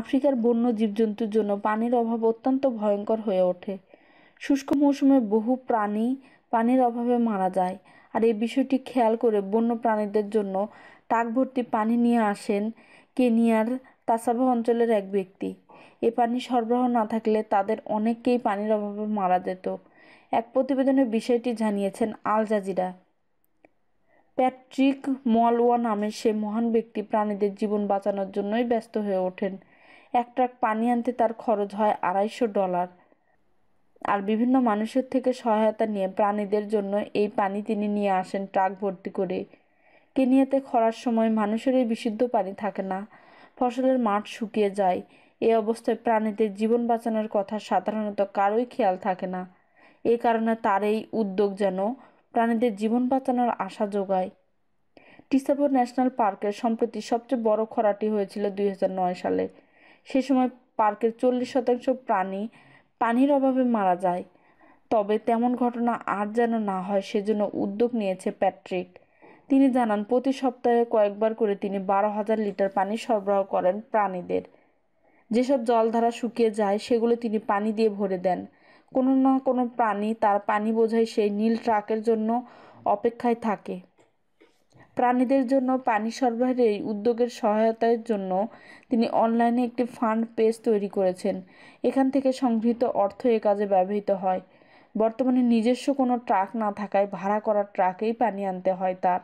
আফ্রিকার বন্য জীবজন্তুর জন্য পানির অভাব অত্যন্ত ভয়ঙ্কর হয়ে ওঠে শুষ্ক মৌসুমে বহু প্রাণী পানির অভাবে মারা যায় আর এই বিষয়টি খেয়াল করে বন্য প্রাণীদের জন্য টাক ভর্তি পানি নিয়ে আসেন কেনিয়ার তাসাভা অঞ্চলের এক ব্যক্তি এ পানি সরবরাহ না থাকলে তাদের অনেককেই পানির অভাবে মারা যেত এক প্রতিবেদনে বিষয়টি জানিয়েছেন আল জাজিরা প্যাট্রিক মলওয়া নামের সে মহান ব্যক্তি প্রাণীদের জীবন বাঁচানোর জন্যই ব্যস্ত হয়ে ওঠেন এক ট্রাক পানি আনতে তার খরচ হয় আড়াইশো ডলার আর বিভিন্ন মানুষের থেকে সহায়তা নিয়ে প্রাণীদের জন্য এই পানি তিনি নিয়ে আসেন ট্রাক ভর্তি করে কেনিয়াতে খরার সময় মানুষের এই বিশুদ্ধ পানি থাকে না ফসলের মাঠ শুকিয়ে যায় এ অবস্থায় প্রাণীদের জীবন বাঁচানোর কথা সাধারণত কারোই খেয়াল থাকে না এ কারণে তার এই উদ্যোগ যেন প্রাণীদের জীবন বাঁচানোর আশা যোগায় টিসাপুর ন্যাশনাল পার্কের সম্প্রতি সবচেয়ে বড় খরাটি হয়েছিল দুই সালে সে সময় পার্কের চল্লিশ শতাংশ প্রাণী পানির অভাবে মারা যায় তবে তেমন ঘটনা আর যেন না হয় সেজন্য উদ্যোগ নিয়েছে প্যাট্রিক তিনি জানান প্রতি সপ্তাহে কয়েকবার করে তিনি বারো হাজার লিটার পানি সরবরাহ করেন প্রাণীদের যেসব জলধারা শুকিয়ে যায় সেগুলো তিনি পানি দিয়ে ভরে দেন কোনো না কোনো প্রাণী তার পানি বোঝাই সেই নীল ট্রাকের জন্য অপেক্ষায় থাকে প্রাণীদের জন্য পানি সরবরাহের এই উদ্যোগের সহায়তার জন্য তিনি অনলাইনে একটি ফান্ড পেজ তৈরি করেছেন এখান থেকে সংগৃহীত অর্থ এ কাজে ব্যবহৃত হয় বর্তমানে নিজস্ব কোনো ট্রাক না থাকায় ভাড়া করা ট্রাকেই পানি আনতে হয় তার